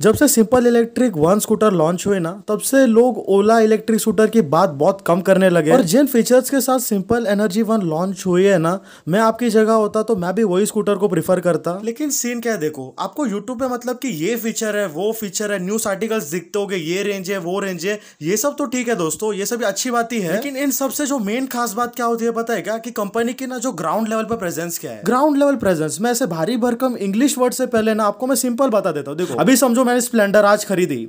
जब से simple electric one scooter launch हुए ना तब से लोग ओला इलेक्ट्रिक स्कूटर की बात बहुत कम करने लगे और जिन फीचर्स के साथ सिंपल एनर्जी वन लॉन्च हुई है ना मैं आपकी जगह होता तो मैं भी वही स्कूटर को प्रीफर करता लेकिन सीन क्या है देखो आपको यूट्यूब पे मतलब कि ये फीचर है वो फीचर है न्यूज आर्टिकल्स दिखते हो ये रेंज है वो रेंज है ये सब तो ठीक है दोस्तों ये सब अच्छी बात ही है लेकिन इन सबसे जो मेन खास बात क्या होती है पता है क्या की कंपनी की ना जो ग्राउंड लेवल पर प्रेजेंस क्या है ग्राउंड लेवल प्रेजेंस मैं ऐसे भारी भरकम इंग्लिश वर्ड से पहले ना आपको मैं सिंपल बता देता हूँ देखो अभी समझो मैंने स्प्लेंडर आज खरीदी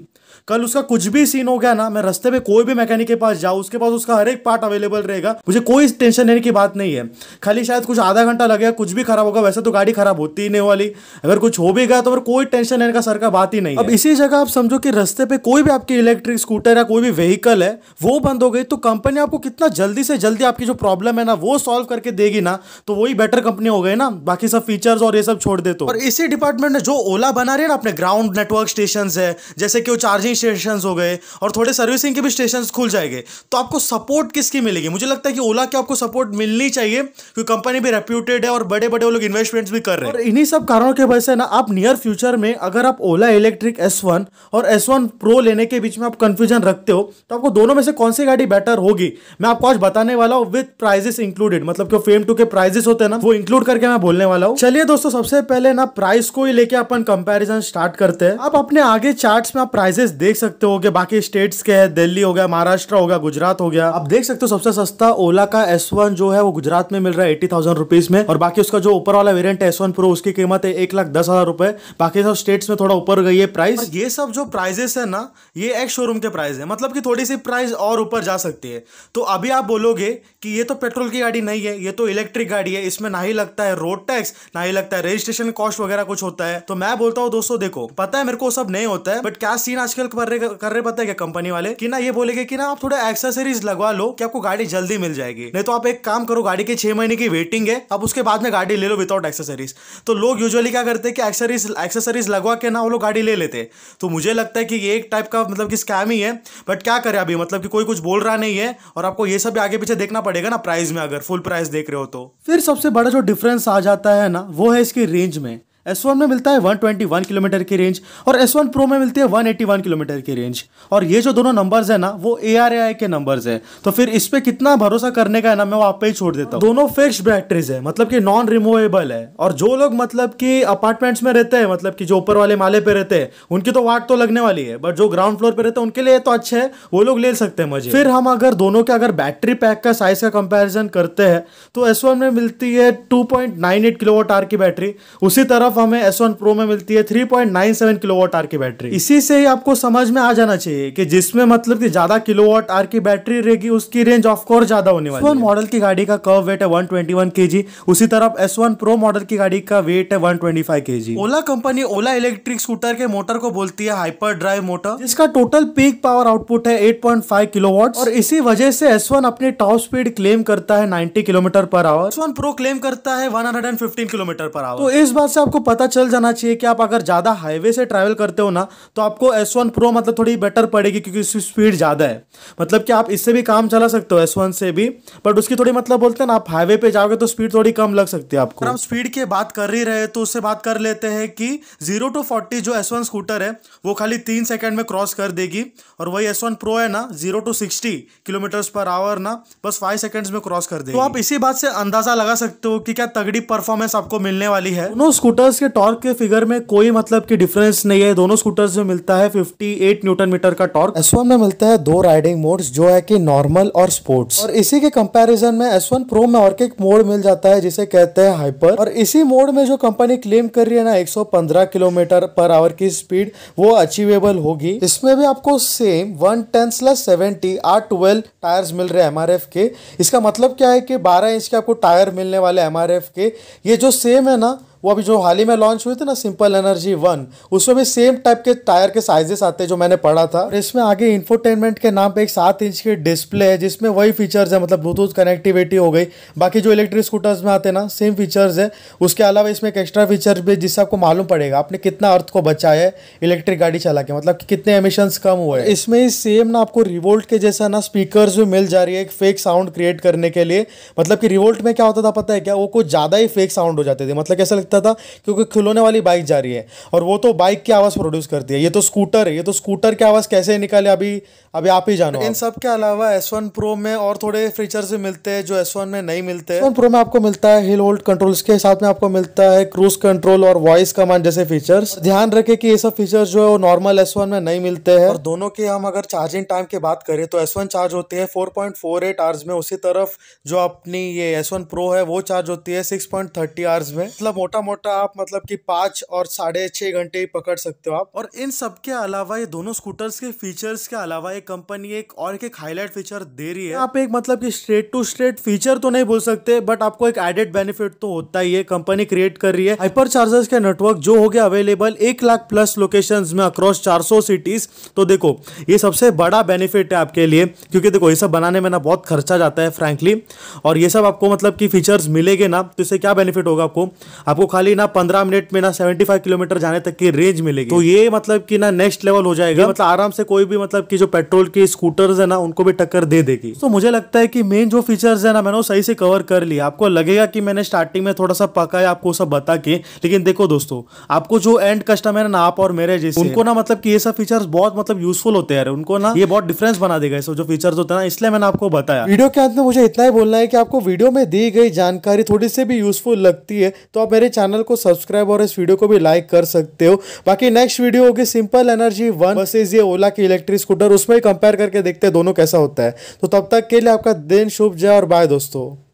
कल उसका कुछ भी सीन हो गया ना मैं रस्ते में कोई भी मैकेनिक के पास जाऊँ उसके पास उसका हर एक पार्ट अवेलेबल रहेगा मुझे कोई टेंशन लेने की बात नहीं है खाली शायद कुछ आधा घंटा लगेगा कुछ भी खराब होगा वैसे तो गाड़ी खराब होती ही नहीं वाली अगर कुछ हो भी गया तो फिर कोई टेंशन लेने का सर का बात ही नहीं अब इसी जगह आप समझो कि रस्ते पर कोई भी आपकी इलेक्ट्रिक स्कूटर या कोई भी व्हीकल है वो बंद हो गई तो कंपनी आपको कितना जल्दी से जल्दी आपकी जो प्रॉब्लम है ना वो सॉल्व करके देगी ना तो वही बेटर कंपनी हो गई ना बाकी सब फीचर्स और ये सब छोड़ दे तो और इसी डिपार्टमेंट ने जो ओला बना रही है ना अपने ग्राउंड नेटवर्क वर्क स्टेशन है जैसे कि वो चार्जिंग स्टेशन हो गए और थोड़े सर्विसिंग के भी स्टेशन खुल जाएंगे तो आपको सपोर्ट किसकी मिलेगी मुझे लगता है कि ओला की आपको सपोर्ट मिलनी चाहिए क्योंकि कंपनी भी रेप्यूटेड है और बड़े बड़े वो लोग इन्वेस्टमेंट्स भी कर रहे हैं और इन्हीं सब कारणों के वजह से ना आप नियर फ्यूचर में अगर आप ओला इलेक्ट्रिक एस और एस प्रो लेने के बीच में आप कंफ्यूजन रखते हो तो आपको दोनों में से कौन सी गाड़ी बेटर होगी मैं आपको आज बताने वाला हूँ विथ प्राइजेस इंक्लूडेड मतलब जो फेम टू के प्राइजेस होते हैं ना वो इंक्लूड करके मैं बोलने वाला हूँ चलिए दोस्तों सबसे पहले ना प्राइस को ही लेके अपन कंपेरिजन स्टार्ट करते हैं आप अपने आगे चार्ट्स में आप प्राइसेस देख सकते हो गए बाकी स्टेट्स के हैं दिल्ली हो गया महाराष्ट्र हो गया गुजरात हो गया आप देख सकते हो सबसे सस्ता ओला का एस वन जो है वो गुजरात में मिल रहा है एट्टी थाउजेंड रुपीज में और बाकी उसका जो ऊपर वाला वेरियंट एस वन प्रो उसकी कीमत है एक लाख दस हजार रुपए बाकी सब स्टेट्स में थोड़ा ऊपर गई है प्राइस ये सब जो प्राइजेस है ना ये एक शोरूम के प्राइस है मतलब कि थोड़ी सी प्राइस और ऊपर जा सकती है तो अभी आप बोलोगे कि ये तो पेट्रोल की गाड़ी नहीं है ये तो इलेक्ट्रिक गाड़ी है इसमें ना ही लगता है रोड टैक्स ना ही लगता है रजिस्ट्रेशन कॉस्ट वगैरह कुछ होता है तो मैं बोलता हूँ दोस्तों देखो पता है मेरे को सब नहीं होता है बट क्या सीन आजकल कर रहे कर रहे पता है क्या कंपनी वाले कि ना ये बोलेगे कि ना आप थोड़ा एक्सेसरीज लगवा लो कि आपको गाड़ी जल्दी मिल जाएगी नहीं तो आप एक काम करो गाड़ी के छह महीने की वेटिंग है आप उसके बाद में गाड़ी ले लो विदाउट एक्सेसरीज तो लोग यूजली क्या करते हैं कि एक्सेसरीज एक्सेसरीज लगवा के ना वो लोग गाड़ी ले लेते तो मुझे लगता है कि ये एक टाइप का मतलब कि स्कैम ही है बट क्या करें अभी मतलब कि कोई कुछ बोल रहा नहीं है और आपको ये सब आगे पीछे देखना पड़ेगा ना प्राइस में अगर फुल प्राइस देख रहे हो तो फिर सबसे बड़ा जो डिफरेंस आ जाता है ना वो है इसकी रेंज में एस में मिलता है 121 किलोमीटर की रेंज और एस प्रो में मिलती है 181 किलोमीटर की रेंज और ये जो दोनों नंबर्स है ना वो ए आर आई के नंबर्स है तो फिर इस पर कितना भरोसा करने का है ना मैं वो आप पे ही छोड़ देता हूँ दोनों फिक्स बैटरीज है मतलब कि नॉन रिमूवेबल है और जो लोग मतलब कि अपार्टमेंट्स में रहते हैं मतलब कि जो ऊपर वाले माले पे रहते हैं उनकी तो वाट तो लगने वाली है बट जो ग्राउंड फ्लोर पे रहते हैं उनके लिए तो अच्छे है वो लोग ले सकते हैं मजे फिर हम अगर दोनों के अगर बैटरी पैक का साइज का कंपेरिजन करते हैं तो एस में मिलती है two point nine eight kilowatt hour की बैटरी उसी तरफ आपको में एस वन प्रो में मिलती है three point nine seven kilowatt hour की बैटरी इसी से ही आपको समझ में आ जाना चाहिए कि जिसमें मतलब कि ज्यादा किलो वॉट आर की बैटरी रहेगी उसकी रेंज ऑफ कोर्स ज्यादा होने वाली है मॉडल की गाड़ी का कर्व वेट है one twenty one K G उसी तरफ एस वन प्रो मॉडल की गाड़ी का वेट है one twenty five K G Ola company Ola electric scooter के मोटर को बोलती है हाइपर ड्राइव मोटर जिसका टोटल पीक पावर आउटपुट है eight point five kilowatt और इसी वजह से एस वन अपनी टॉप स्पीड क्लेम करता है ninety kilometre per hour S one pro claim करता है one hundred and fifteen kilometre per hour तो इस बात से आपको पता चल जाना चाहिए कि आप अगर ज़्यादा हाईवे से ट्रैवल करते हो ना तो आपको S1 Pro प्रो मतलब थोड़ी बेटर पड़ेगी क्योंकि उसकी स्पीड ज़्यादा है मतलब कि आप इससे भी काम चला सकते हो S1 से भी बट उसकी थोड़ी मतलब बोलते हैं ना आप हाईवे पे जाओगे तो स्पीड थोड़ी कम लग सकती है आपको अगर हम स्पीड की बात कर ही रहे तो उससे बात कर लेते हैं कि जीरो टू फोर्टी जो एस स्कूटर है वो खाली तीन सेकेंड में क्रॉस कर देगी और वही एस वन प्रो है ना zero to sixty kilometres per hour ना बस फाइव सेकेंड्स में क्रॉस कर तो देगी तो आप इसी बात से अंदाजा लगा सकते हो कि क्या तगड़ी परफॉर्मेंस आपको मिलने वाली है दोनों स्कूटर स्कूटर्स के टॉर्क के फिगर में कोई मतलब की डिफरेंस नहीं है दोनों स्कूटर्स में मिलता है फिफ्टी एट न्यूटन मीटर का टॉर्क एस वन में मिलता है दो राइडिंग मोड जो है की नॉर्मल और स्पोर्ट्स और इसी के कंपैरिजन में एस वन प्रो में और एक मोड मिल जाता है जिसे कहते हैं हाइपर और इसी मोड में जो कंपनी क्लेम कर रही है ना 115 किलोमीटर पर आवर की स्पीड वो अचीवेबल होगी इसमें भी आपको same one ten plus seventy R twelve tyres मिल रहे हैं एमआरएफ के इसका मतलब क्या है कि 12 इंच के आपको टायर मिलने वाले एमआरएफ के ये जो सेम है ना वो अभी जो हाल ही में लॉन्च हुई थी ना सिंपल एनर्जी वन उसमें भी सेम टाइप के टायर के साइजेस आते हैं जो मैंने पढ़ा था और इसमें आगे इन्फोटेनमेंट के नाम पे एक सात इंच की डिस्प्ले है जिसमें वही फीचर्स है मतलब ब्लूटूथ कनेक्टिविटी हो गई बाकी जो इलेक्ट्रिक स्कूटर्स में आते ना सेम फीचर्स है उसके अलावा इसमें एक एक्स्ट्रा फीचर भी जिससे आपको मालूम पड़ेगा आपने कितना अर्थ को बचा है इलेक्ट्रिक गाड़ी चला के मतलब कितने एमिशंस कम हुए इसमें सेम ना आपको रिवोल्ट के जैसा ना स्पीकर भी मिल जा रही है एक फेक साउंड क्रिएट करने के लिए मतलब कि रिवोल्ट में क्या होता था पता है क्या वो कुछ ज़्यादा ही फेक साउंड हो जाते थे मतलब कैसा सकता था क्योंकि खिलौने वाली बाइक जा रही है और वो तो बाइक की आवाज़ प्रोड्यूस करती है ये तो स्कूटर है ये तो स्कूटर की आवाज़ कैसे निकाले अभी अभी आप ही जानो इन सब के अलावा एस वन प्रो में और थोड़े फीचर्स भी मिलते हैं जो एस वन में नहीं मिलते एस वन प्रो में आपको मिलता है हिल होल्ड कंट्रोल के साथ में आपको मिलता है क्रूज कंट्रोल और वॉइस कमांड जैसे फीचर्स ध्यान रखें कि ये सब फीचर्स जो है वो नॉर्मल एस वन में नहीं मिलते हैं और दोनों के हम अगर चार्जिंग टाइम की बात करें तो एस वन चार्ज होती है four point four eight hours में उसी तरफ जो अपनी ये एस वन प्रो है वो चार्ज होती है सिक्स पॉइंट थर्टी आवर्स में मतलब मोटा मोटा मोटा आप मतलब कि पाँच और साढ़े छः घंटे ही पकड़ सकते हो आप और इन सब के अलावा ये दोनों स्कूटर्स के फीचर्स के अलावा ये कंपनी एक और एक हाईलाइट फीचर दे रही है आप एक मतलब कि स्ट्रेट टू स्ट्रेट फीचर तो नहीं बोल सकते बट आपको एक एडेड बेनिफिट तो होता ही है कंपनी क्रिएट कर रही है हाइपर चार्जर्स के नेटवर्क जो हो गया अवेलेबल एक लाख प्लस लोकेशन में अक्रॉस चार सिटीज तो देखो ये सबसे बड़ा बेनिफिट है आपके लिए क्योंकि देखो ये सब बनाने में ना बहुत खर्चा जाता है फ्रेंकली और ये सब आपको मतलब कि फीचर्स मिलेंगे ना तो इससे क्या बेनिफिट होगा आपको आपको खाली ना पंद्रह मिनट में ना सेवेंटी फाइव किलोमीटर जाने तक की रेंज मिलेगी तो ये मतलब की ना नेक्स्ट लेवल हो जाएगा मतलब आराम से कोई भी मतलब की जो पेट्रोल की स्कूटर है ना उनको भी टक्कर दे देगी तो मुझे लगता है की मेन जो फीचर है ना मैंने वो सही से कवर कर लिया आपको लगेगा की मैंने स्टार्टिंग में थोड़ा सा पकाया आपको सब बता के लेकिन देखो दोस्तों आपको जो एंड कस्टमर है ना आप और मेरे जैसे उनको ना मतलब की ये सब फीचर बहुत मतलब यूजफुल होते हैं उनको ना ये बहुत डिफरेंस बना देगा जो फीचर होते हैं ना इसलिए मैंने आपको बताया वीडियो के अंत में मुझे इतना ही बोलना है कि आपको वीडियो में दी गई जानकारी थोड़ी सी भी यूजफुल लगती है तो आप मेरे चैनल को सब्सक्राइब और इस वीडियो को भी लाइक कर सकते हो बाकी नेक्स्ट वीडियो होगी सिंपल एनर्जी वन बसेज ये ओला की इलेक्ट्रिक स्कूटर उसमें कंपेयर करके देखते हैं दोनों कैसा होता है तो तब तक के लिए आपका दिन शुभ जय और बाय दोस्तों